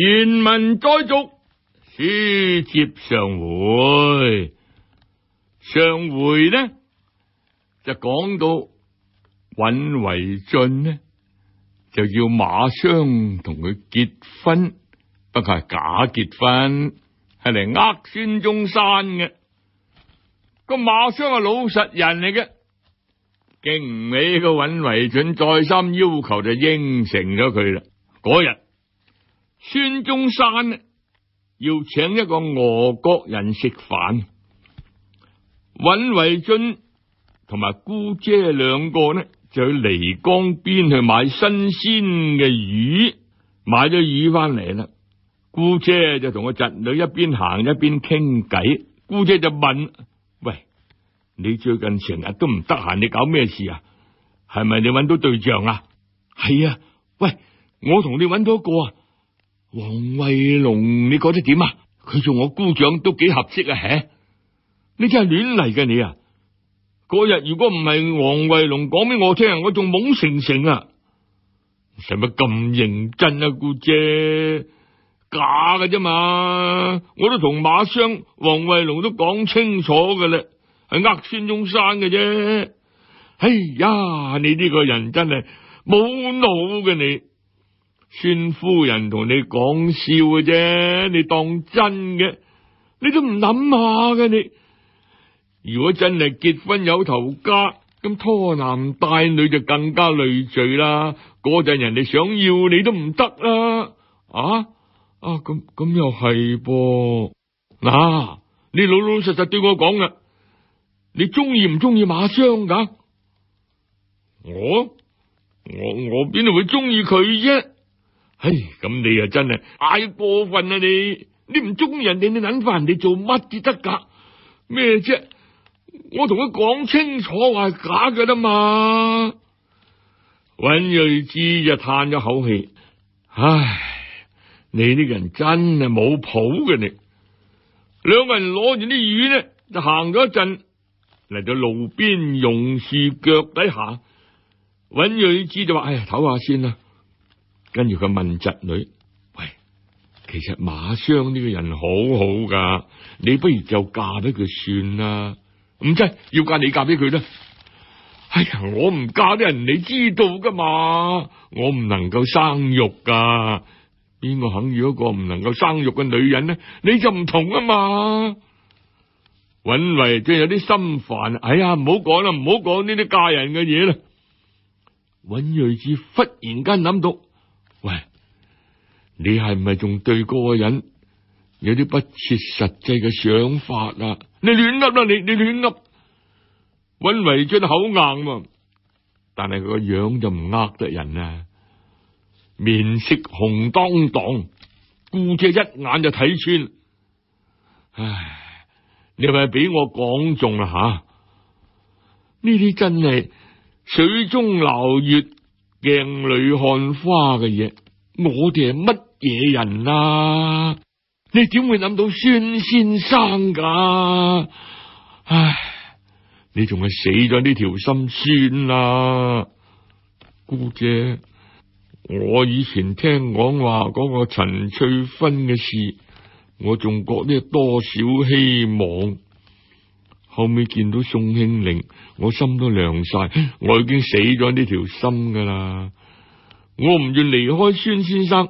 原文再续，书接上回。上回呢就讲到尹维俊呢就要马商同佢结婚，不过系假结婚，系嚟呃孙中山嘅。个马商系老实人嚟嘅，唔起个尹维俊再三要求就应承咗佢啦。嗰日。孙中山呢要请一个俄国人食饭，尹惠俊同埋姑姐两个呢就去漓江边去买新鲜嘅鱼，买咗鱼翻嚟啦。姑姐就同个侄女一边行一边倾偈，姑姐就问：，喂，你最近成日都唔得闲，你搞咩事啊？系咪你揾到对象啊？系啊，喂，我同你揾到一个。黄卫龙，你觉得点啊？佢做我姑丈都几合适啊？吓，你真系乱嚟嘅你啊！嗰日如果唔系黄卫龙讲俾我听，我仲懵成成啊！使乜咁认真啊姑姐？假嘅啫嘛！我都同马商、黄卫龙都讲清楚噶啦，系呃孙中山嘅啫。哎呀，你呢个人真系冇脑嘅你。孙夫人同你讲笑嘅啫，你当真嘅？你都唔谂下嘅？你如果真系结婚有头家，咁拖男带女就更加累赘啦。嗰阵人哋想要你都唔得啦。啊啊咁咁又系噃？嗱，你老老实实对我讲啊，你中意唔中意马商噶？我我我边度会中意佢啫？唉，咁你又真系太过分啦！你你唔中人哋，你捻翻人哋做乜嘢得噶？咩啫？我同佢讲清楚，话系假噶啦嘛。尹瑞智就叹咗口气，唉，你呢个人真系冇谱嘅你。两个人攞住啲鱼呢，就行咗一阵嚟到路边榕树脚底下，尹瑞智就话：，唉，唞下先啦。跟住佢问侄女：，喂，其实马商呢个人好好噶，你不如就嫁俾佢算啦。唔即要嫁你嫁俾佢啦。哎呀，我唔嫁啲人，你知道噶嘛？我唔能够生育噶，边个肯要一个唔能够生育嘅女人呢？你就唔同啊嘛。尹慧即有啲心烦，哎呀，唔好讲啦，唔好讲呢啲嫁人嘅嘢啦。尹瑞智忽然间谂到。喂，你系唔系仲对嗰个人有啲不切实际嘅想法啊？你乱笠啦，你你乱笠。温维俊口硬，但系佢个样就唔呃得人啊，面色红当当，顾姐一眼就睇穿。唉，你咪俾我讲中啦吓，呢啲真系水中捞月。镜里看花嘅嘢，我哋系乜嘢人啊？你点会谂到孙先生噶？唉，你仲系死咗呢条心酸啦，姑姐。我以前听讲话嗰个陈翠芬嘅事，我仲觉得多少希望。后尾见到宋庆龄，我心都凉晒，我已经死咗呢条心噶啦！我唔愿离开孙先生，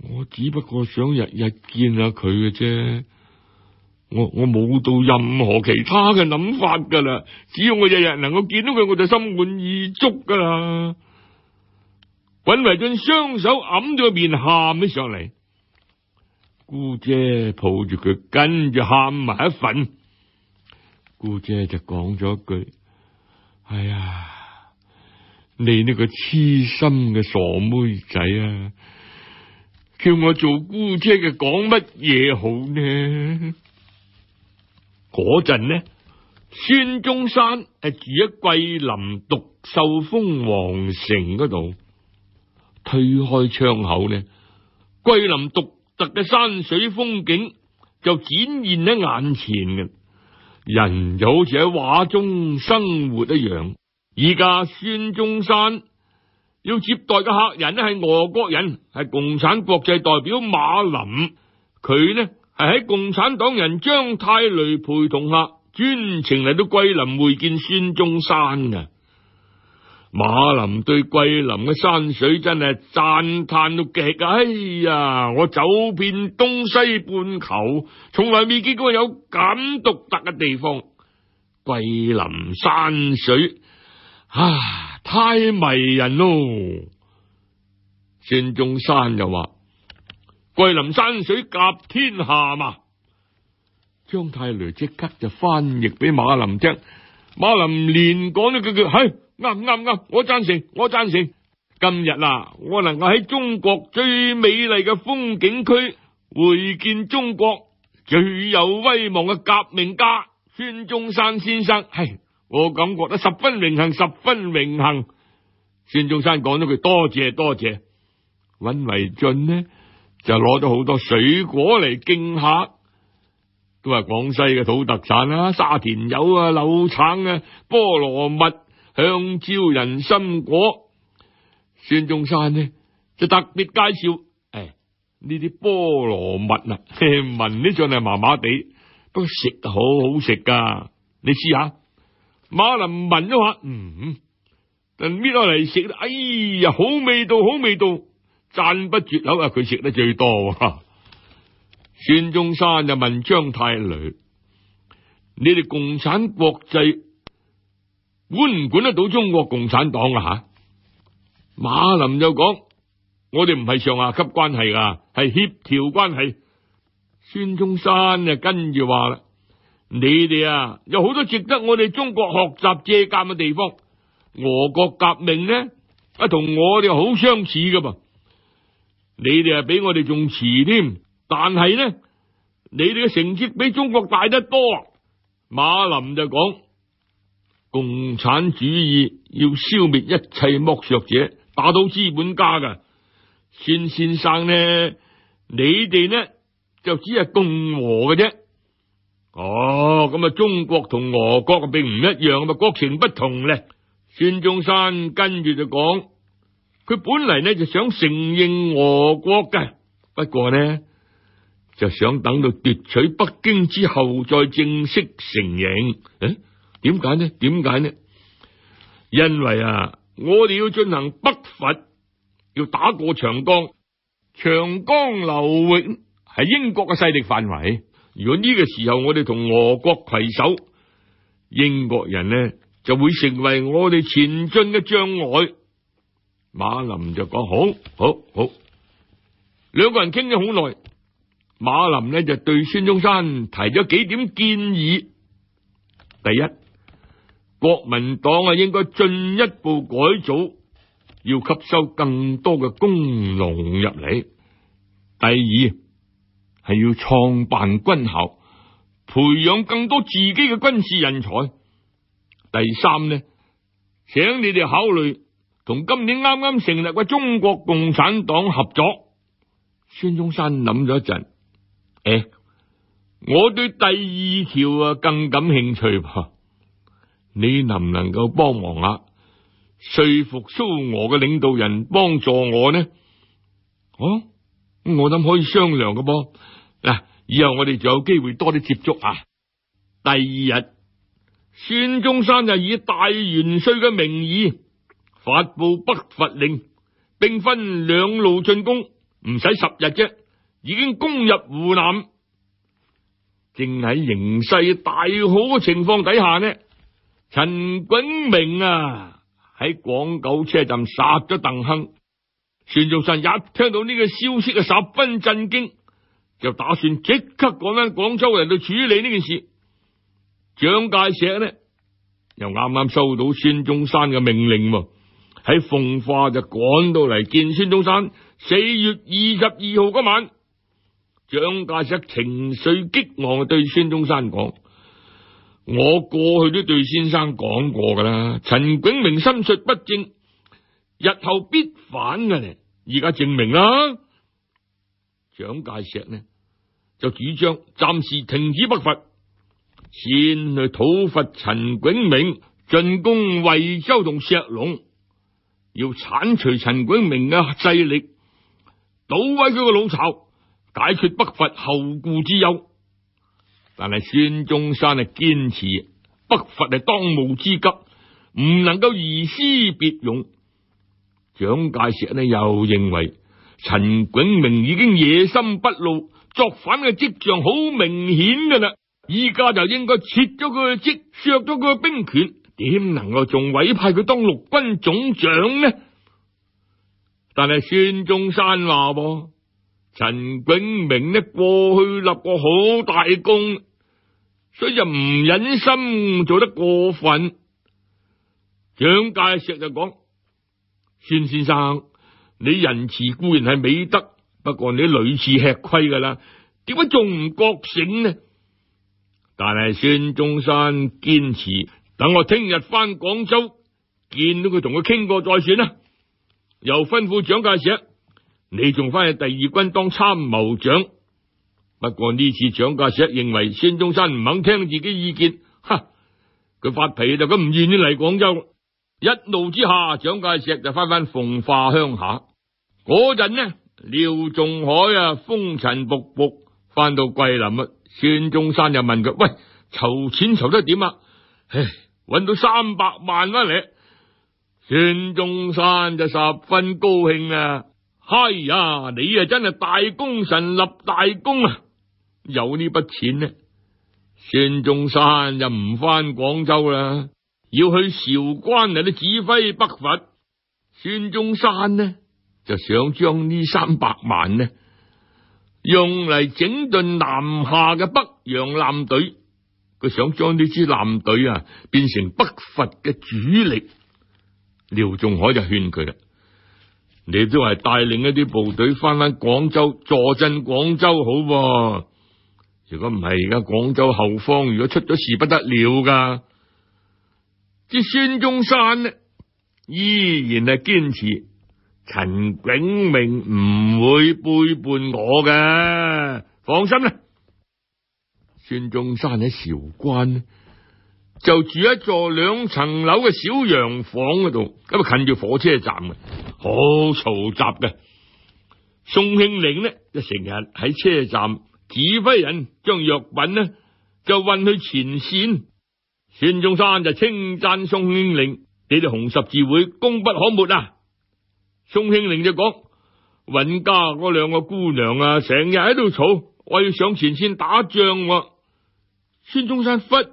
我只不过想日日见下佢嘅啫。我我冇到任何其他嘅谂法噶啦，只要我日日能够见到佢，我就心满意足噶啦。尹维俊双手揞住面，喊起上嚟，姑姐抱住佢，跟住喊埋一份。姑姐就讲咗句：哎呀，你呢个痴心嘅傻妹仔啊！叫我做姑姐嘅讲乜嘢好呢？嗰阵呢，孙中山系住喺桂林独秀峰皇城嗰度，推开窗口呢，桂林独特嘅山水风景就展现喺眼前嘅。人就好似喺画中生活一样。而家孙中山要接待嘅客人咧系俄国人，系共产国际代表马林，佢呢系喺共产党人张太雷陪同下专程嚟到桂林会见孙中山嘅。马林对桂林嘅山水真系赞叹到极啊！哎呀，我走遍东西半球，从来未见过有咁独特嘅地方。桂林山水啊，太迷人咯！孙中山又话：桂林山水甲天下嘛。张太雷即刻就翻译俾马林听，马林连讲咗句句系。啱啱啱，我赞成，我赞成。今日啊，我能够喺中国最美丽嘅风景区会见中国最有威望嘅革命家孙中山先生，系我感觉得十分荣幸，十分荣幸。孙中山讲咗句多谢多谢。温惟俊呢就攞咗好多水果嚟敬客，都系广西嘅土特产啦，沙田柚啊、柳橙啊、菠萝蜜。香蕉人参果，孙中山呢就特别介绍，诶呢啲菠萝蜜啊，闻呢上系麻麻地，不过食得好好食噶，你试下。马林闻咗下，嗯，搣落嚟食，哎呀，好味道，好味道，赞不绝口啊！佢食得最多。孙 中山就问张太雷：你哋共产国际？管唔管得到中国共产党啊？吓，马林就讲：我哋唔系上下级关系噶，系协调关系。孙中山就跟住话啦：你哋啊，有好多值得我哋中国学习借鉴嘅地方。俄国革命呢，啊，同我哋好相似噶嘛。你哋啊，比我哋仲迟添，但系呢，你哋嘅成绩比中国大得多。马林就讲。共产主义要消灭一切剥削者，打倒资本家嘅。孙先生呢，你哋呢就只系共和嘅啫。哦，咁啊，中国同俄国并唔一样啊，国情不同咧。孙中山跟住就讲，佢本嚟呢就想承认俄国嘅，不过呢就想等到夺取北京之后再正式承认。嗯。点解呢？点解呢？因为啊，我哋要进行北伐，要打过长江。长江流域系英国嘅势力范围。如果呢个时候我哋同俄国携手，英国人呢就会成为我哋前进嘅障碍。马林就讲：好好好。两个人倾咗好耐，马林呢就对孙中山提咗几点建议。第一。国民党啊，应该进一步改组，要吸收更多嘅工农入嚟。第二系要创办军校，培养更多自己嘅军事人才。第三呢，请你哋考虑同今年啱啱成立嘅中国共产党合作。孙中山谂咗一阵，诶，我对第二条啊更感兴趣。你能唔能够帮忙啊？说服苏俄嘅领导人帮助我呢？哦，我谂可以商量嘅噃。嗱，以后我哋仲有机会多啲接触啊。第二日，孙中山就以大元帅嘅名义发布北伐令，并分两路进攻，唔使十日啫，已经攻入湖南。正喺形势大好嘅情况底下呢？陈炯明啊，喺广九车站杀咗邓亨。孙中山一听到呢个消息啊，十分震惊，就打算即刻赶翻广州人去处理呢件事。蒋介石呢，又啱啱收到孙中山嘅命令，喎喺奉化就赶到嚟见孙中山。四月二十二号嗰晚，蒋介石情绪激昂，对孙中山讲。我过去都对先生讲过噶啦，陈炯明心术不正，日后必反嘅咧。而家证明啦，蒋介石呢就主张暂时停止北伐，先去讨伐陈炯明，进攻惠州同石龙，要铲除陈炯明嘅势力，捣毁佢个老巢，解决北伐后顾之忧。但系孙中山啊，坚持北伐系当务之急，唔能够移师别用。蒋介石呢又认为陈炯明已经野心不露，作反嘅迹象好明显噶啦，依家就应该撤咗佢嘅职，削咗佢嘅兵权，点能够仲委派佢当陆军总长呢？但系孙中山话：，陈炯明呢过去立过好大功。所以就唔忍心做得过分。蒋介石就讲：孙先生，你仁慈固然系美德，不过你屡次吃亏噶啦，点解仲唔觉醒呢？但系孙中山坚持，等我听日翻广州见到佢，同佢倾过再算啦。又吩咐蒋介石：你仲翻去第二军当参谋长。不过呢次蒋介石认为孙中山唔肯听自己意见，哈，佢发脾气就咁唔愿意嚟广州，一怒之下蒋介石就翻返奉化乡下。嗰阵呢，廖仲海啊风尘仆仆翻到桂林啊，孙中山就问佢：喂，筹钱筹得点啊？唉，搵到三百万翻嚟，孙中山就十分高兴啊！系呀，你啊真系大功臣立大功啊！有呢笔钱呢，孙中山就唔翻广州啦，要去韶关嚟啲指挥北伐。孙中山呢就想将呢三百万呢用嚟整顿南下嘅北洋舰队。佢想将呢支舰队啊变成北伐嘅主力。廖仲海就劝佢啦：，你都系带领一啲部队翻返广州，坐镇广州好。如果唔系而家广州后方如果出咗事不得了噶，即孙中山呢，依然系坚持陈炳明唔会背叛我嘅，放心啦。孙中山喺韶关就住一座两层楼嘅小洋房嗰度，咁啊近住火车站嘅，好嘈杂嘅。宋庆龄呢，就成日喺车站。指挥人将药品呢就运去前线，孙中山就称赞宋庆龄你哋红十字会功不可没啊！宋庆龄就讲：尹家嗰两个姑娘啊，成日喺度吵，我要上前线打仗。孙中山忽然笑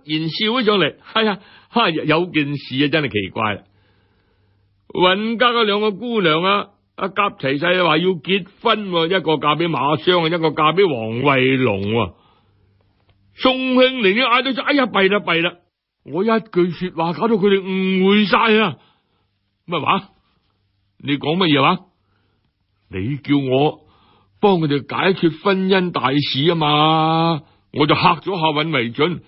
起上嚟：，哎呀，哈有件事啊，真系奇怪尹家嗰两个姑娘啊！阿甲齐世话要结婚喎，一个嫁俾马商，啊，一个嫁俾黄卫龙啊。宋庆龄呢嗌到就哎呀，弊啦弊啦，我一句说话搞到佢哋误会晒啊。咩话？你讲乜嘢话？你叫我帮佢哋解决婚姻大事啊嘛？我就吓咗下尹维俊，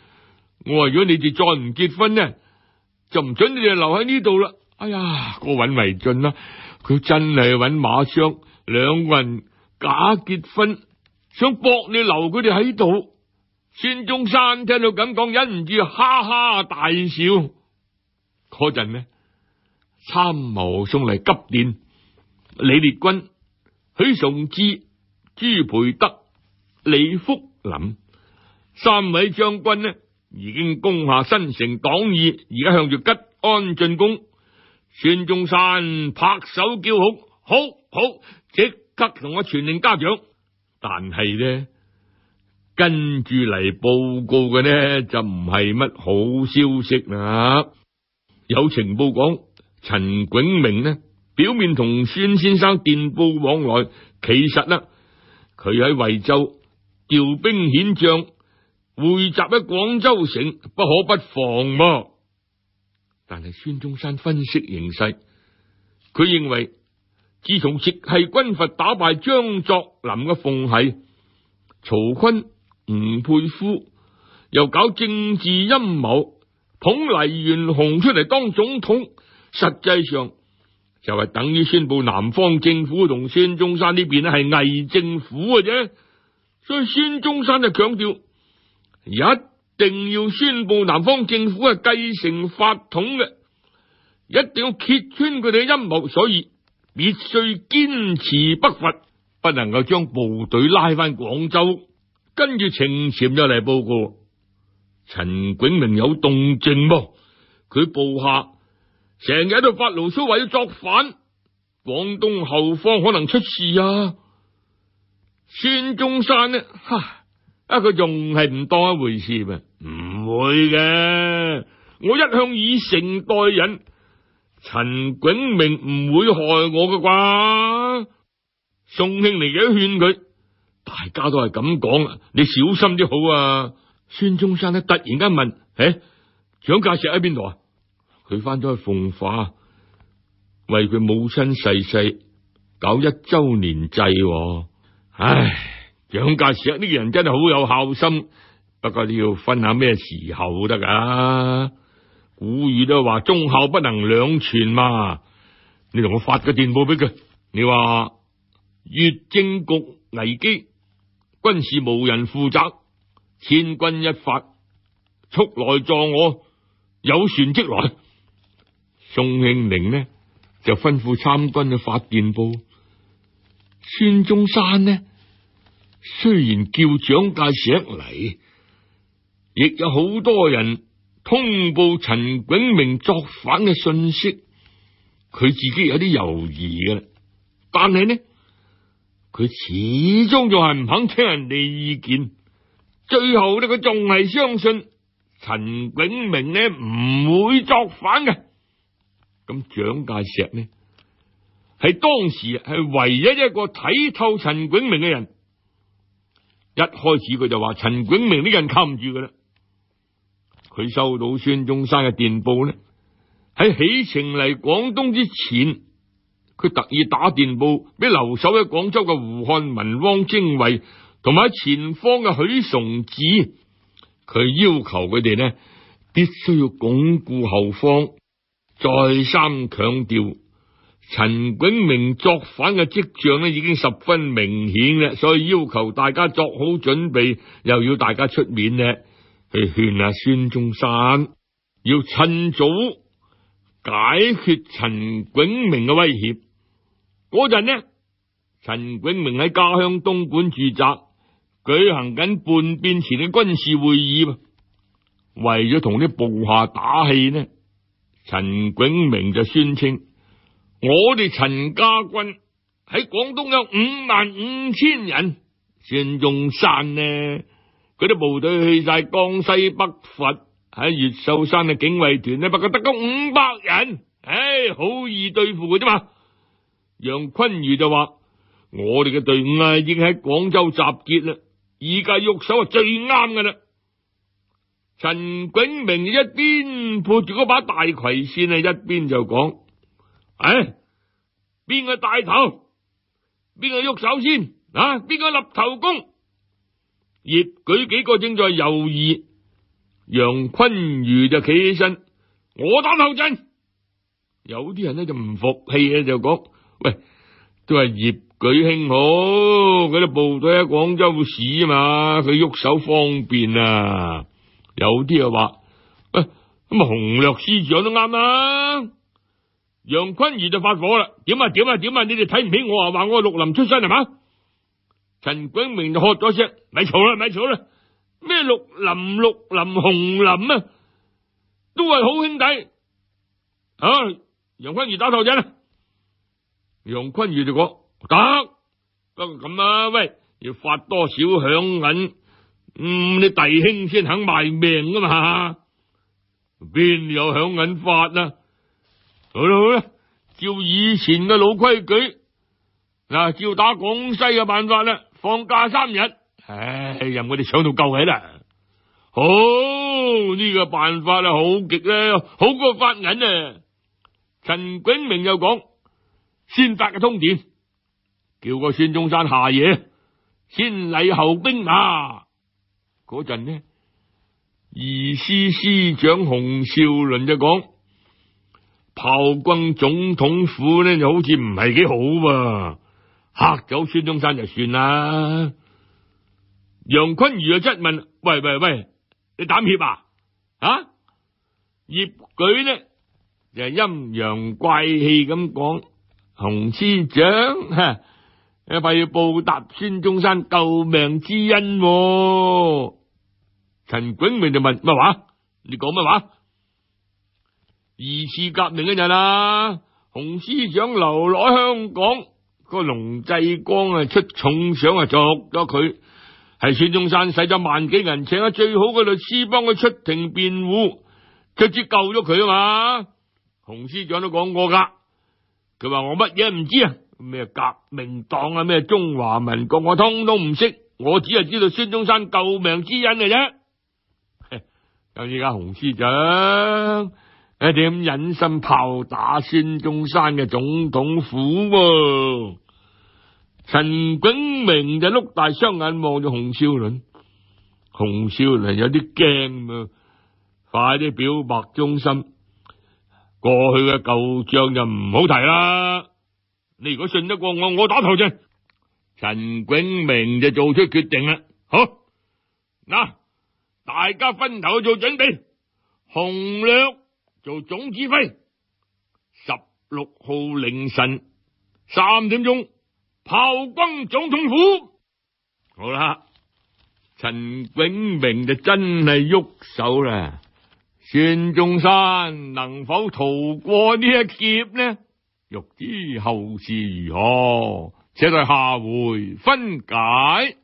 我话如果你哋再唔结婚呢，就唔准你哋留喺呢度啦。哎呀，个尹维俊啦。佢真系揾马商两个人假结婚，想搏你留佢哋喺度。孙中山听到咁讲，忍唔住哈哈大笑。嗰阵呢，参谋送嚟急电：李烈军、许崇智、朱培德、李福林三位将军呢，已经攻下新城党义，而家向住吉安进攻。孙中山拍手叫好，好好，即刻同我全令家长。但系呢，跟住嚟报告嘅呢就唔系乜好消息啦。有情报讲，陈炯明呢表面同孙先生电报往来，其实呢佢喺惠州调兵遣将，汇集喺广州城，不可不防啊。但系孙中山分析形势，佢认为自从直系军阀打败张作霖嘅奉系、曹锟、吴佩孚，又搞政治阴谋，捧黎元洪出嚟当总统，实际上就系等于宣布南方政府同孙中山呢边咧系伪政府嘅啫。所以孙中山就强调一。定要宣布南方政府系继承法统嘅，一定要揭穿佢哋嘅阴谋，所以必须坚持不伐，不能够将部队拉翻广州。跟住程潜又嚟报告，陈炯明有动静，佢部下成日喺度发牢骚，为咗作反，广东后方可能出事啊！孙中山呢？哈，一佢用系唔当一回事啊。会嘅，我一向以诚待人，陈炯明唔会害我嘅啩。宋庆龄嘅劝佢，大家都系咁讲你小心啲好啊。孙中山呢突然间问：诶，蒋介石喺边度啊？佢翻咗去奉化，为佢母亲逝世搞一周年祭。唉，蒋介石呢人真系好有孝心。不过你要分下咩时候得噶？古语都话忠孝不能两全嘛。你同我发个电报俾佢，你话越政局危机，军事无人负责，千钧一发，速来助我。有船即来，宋庆龄呢就吩咐参军去发电报。孙中山呢虽然叫蒋介石嚟。亦有好多人通报陈炳明作反嘅信息，佢自己有啲犹豫嘅，但系呢，佢始终仲系唔肯听人哋意见。最后呢，佢仲系相信陈炳明呢唔会作反嘅。咁蒋介石呢，系当时系唯一一个睇透陈炳明嘅人。一开始佢就话陈炳明呢人靠唔住噶啦。佢收到孙中山嘅电报呢，喺起程嚟广东之前，佢特意打电报俾留守喺广州嘅胡汉民、汪精卫同埋前方嘅许崇智，佢要求佢哋呢必须要巩固后方，再三强调陈炯明作反嘅迹象咧已经十分明显啦，所以要求大家作好准备，又要大家出面咧。去劝下孙中山，要趁早解决陈炯明嘅威胁。嗰阵呢，陈炯明喺家乡东莞住宅举行紧半变前嘅军事会议，为咗同啲部下打气呢。陈炯明就宣称：我哋陈家军喺广东有五万五千人。孙中山呢？佢啲部队去晒江西北伐，喺越秀山嘅警卫团呢，不过得够五百人，唉，好易对付嘅啫嘛。杨坤如就话：我哋嘅队伍啊，已经喺广州集结啦，而家喐手啊，最啱噶啦。陈景明一边拨住嗰把大葵扇啊，一边就讲：唉，边个带头？边个喐手先啊？边个立头功？叶举几个正在犹豫，杨坤如就企起身，我打后阵。有啲人呢就唔服气啊，就讲喂，都系叶举兴好，佢啲部队喺广州市嘛，佢喐手方便啊。有啲又话喂，咁啊，洪略师长都啱啦。杨坤如就发火啦，点啊点啊点啊，你哋睇唔起我啊？话我绿林出身系嘛？陈桂明就喝咗声：咪嘈啦，咪嘈啦，咩绿林、绿林、红林啊，都系好兄弟啊！杨坤如打头阵啊！杨坤如就讲：得，不过咁啊，喂，要发多少响银？嗯，你弟兄先肯卖命噶嘛？边有响银发啊？好啦好啦，照以前嘅老规矩，嗱，照打广西嘅办法啦。放假三日，唉，任我哋抢到够起啦！好呢个办法啊，好极咧，好过发银啊！陈炯明又讲，先发个通电，叫个孙中山下野，先礼后兵啊！嗰阵呢，二师师长洪少麟就讲，炮军总统府呢，就好似唔系几好噃。吓走孙中山就算啦。杨坤如又质问：，喂喂喂，你胆怯啊？啊？叶举呢就阴阳怪气咁讲：，洪师长，吓，我怕要报答孙中山救命之恩。陈炯明就问：，乜话？你讲乜话？二次革命嘅人啊，洪师长留落香港。个龙济光啊，出重赏啊，捉咗佢。系孙中山使咗万几银，请咗最好嘅律师帮佢出庭辩护，卒之救咗佢啊嘛。洪司长都讲过噶，佢话我乜嘢唔知啊，咩革命党啊，咩中华民国，我通通唔识，我只系知道孙中山救命之恩嚟啫。咁而家洪司长。一点忍心炮打孙中山嘅总统府，陈景明就碌大双眼望住洪少麟，洪少麟有啲惊，快啲表白忠心，过去嘅旧账就唔好提啦。你如果信得过我，我打头阵。陈景明就做出决定啦，好，嗱，大家分头做准备，洪亮。做总指挥，十六号凌晨三点钟炮轰总统府。好啦，陈炳明就真系喐手啦。孙中山能否逃过呢一劫呢？欲知后事如何，且待下回分解。